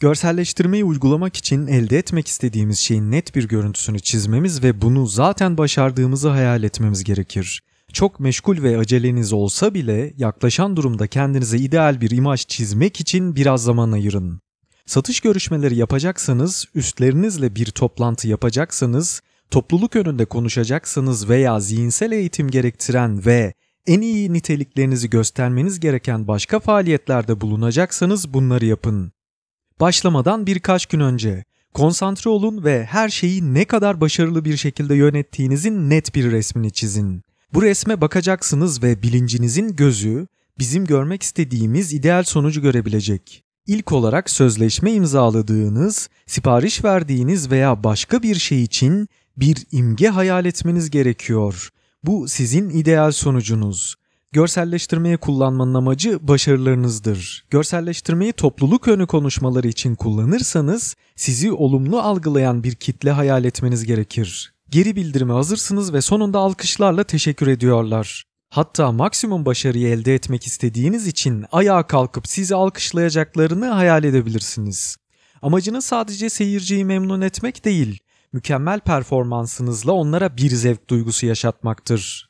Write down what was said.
Görselleştirmeyi uygulamak için elde etmek istediğimiz şeyin net bir görüntüsünü çizmemiz ve bunu zaten başardığımızı hayal etmemiz gerekir. Çok meşgul ve aceleniz olsa bile yaklaşan durumda kendinize ideal bir imaj çizmek için biraz zaman ayırın. Satış görüşmeleri yapacaksanız, üstlerinizle bir toplantı yapacaksanız, topluluk önünde konuşacaksanız veya zihinsel eğitim gerektiren ve en iyi niteliklerinizi göstermeniz gereken başka faaliyetlerde bulunacaksanız bunları yapın. Başlamadan birkaç gün önce konsantre olun ve her şeyi ne kadar başarılı bir şekilde yönettiğinizin net bir resmini çizin. Bu resme bakacaksınız ve bilincinizin gözü bizim görmek istediğimiz ideal sonucu görebilecek. İlk olarak sözleşme imzaladığınız, sipariş verdiğiniz veya başka bir şey için bir imge hayal etmeniz gerekiyor. Bu sizin ideal sonucunuz. Görselleştirmeyi kullanmanın amacı başarılarınızdır. Görselleştirmeyi topluluk önü konuşmaları için kullanırsanız sizi olumlu algılayan bir kitle hayal etmeniz gerekir. Geri bildirime hazırsınız ve sonunda alkışlarla teşekkür ediyorlar. Hatta maksimum başarıyı elde etmek istediğiniz için ayağa kalkıp sizi alkışlayacaklarını hayal edebilirsiniz. Amacınız sadece seyirciyi memnun etmek değil, mükemmel performansınızla onlara bir zevk duygusu yaşatmaktır.